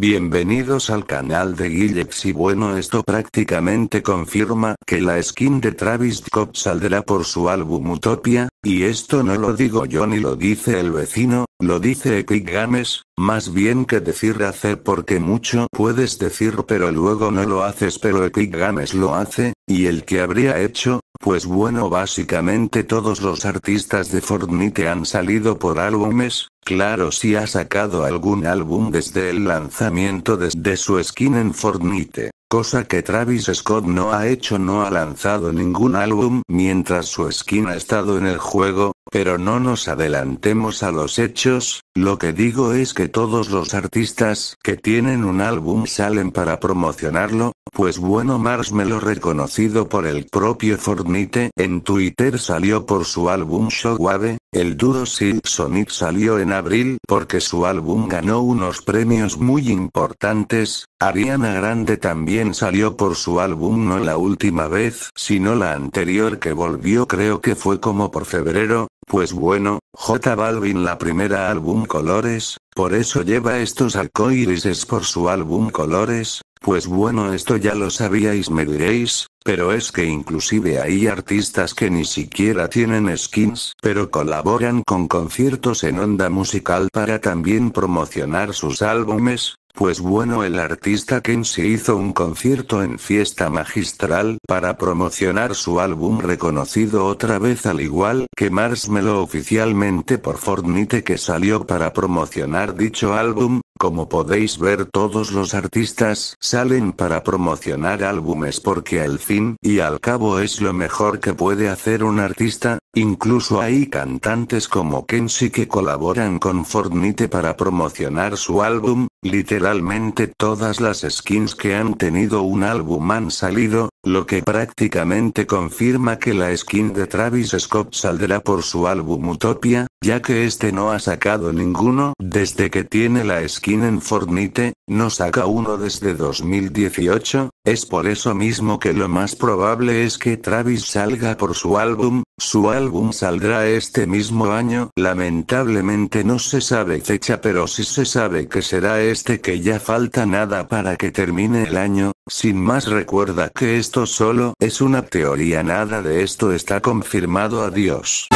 Bienvenidos al canal de Guillex y bueno esto prácticamente confirma que la skin de Travis Scott saldrá por su álbum Utopia, y esto no lo digo yo ni lo dice el vecino, lo dice Epic Games, más bien que decir hacer porque mucho puedes decir pero luego no lo haces pero Epic Games lo hace, y el que habría hecho, pues bueno básicamente todos los artistas de Fortnite han salido por álbumes, claro si ha sacado algún álbum desde el lanzamiento desde su skin en Fortnite cosa que Travis Scott no ha hecho, no ha lanzado ningún álbum mientras su skin ha estado en el juego, pero no nos adelantemos a los hechos, lo que digo es que todos los artistas que tienen un álbum salen para promocionarlo, pues bueno Mars lo reconocido por el propio Fortnite en Twitter salió por su álbum Showwave. el duro Silk Sonic salió en abril porque su álbum ganó unos premios muy importantes, Ariana Grande también salió por su álbum no la última vez sino la anterior que volvió creo que fue como por febrero, pues bueno, J Balvin la primera álbum Colores, por eso lleva estos arcoíris por su álbum Colores, pues bueno esto ya lo sabíais me diréis, pero es que inclusive hay artistas que ni siquiera tienen skins, pero colaboran con conciertos en onda musical para también promocionar sus álbumes, pues bueno, el artista Ken se hizo un concierto en fiesta magistral para promocionar su álbum reconocido otra vez al igual que Melo oficialmente por Fortnite que salió para promocionar dicho álbum, como podéis ver todos los artistas salen para promocionar álbumes porque al fin y al cabo es lo mejor que puede hacer un artista, Incluso hay cantantes como Kenzie que colaboran con Fortnite para promocionar su álbum, literalmente todas las skins que han tenido un álbum han salido, lo que prácticamente confirma que la skin de Travis Scott saldrá por su álbum Utopia, ya que este no ha sacado ninguno desde que tiene la skin en Fortnite, no saca uno desde 2018, es por eso mismo que lo más probable es que Travis salga por su álbum, su álbum saldrá este mismo año, lamentablemente no se sabe fecha pero sí se sabe que será este que ya falta nada para que termine el año, sin más recuerda que esto solo es una teoría nada de esto está confirmado adiós.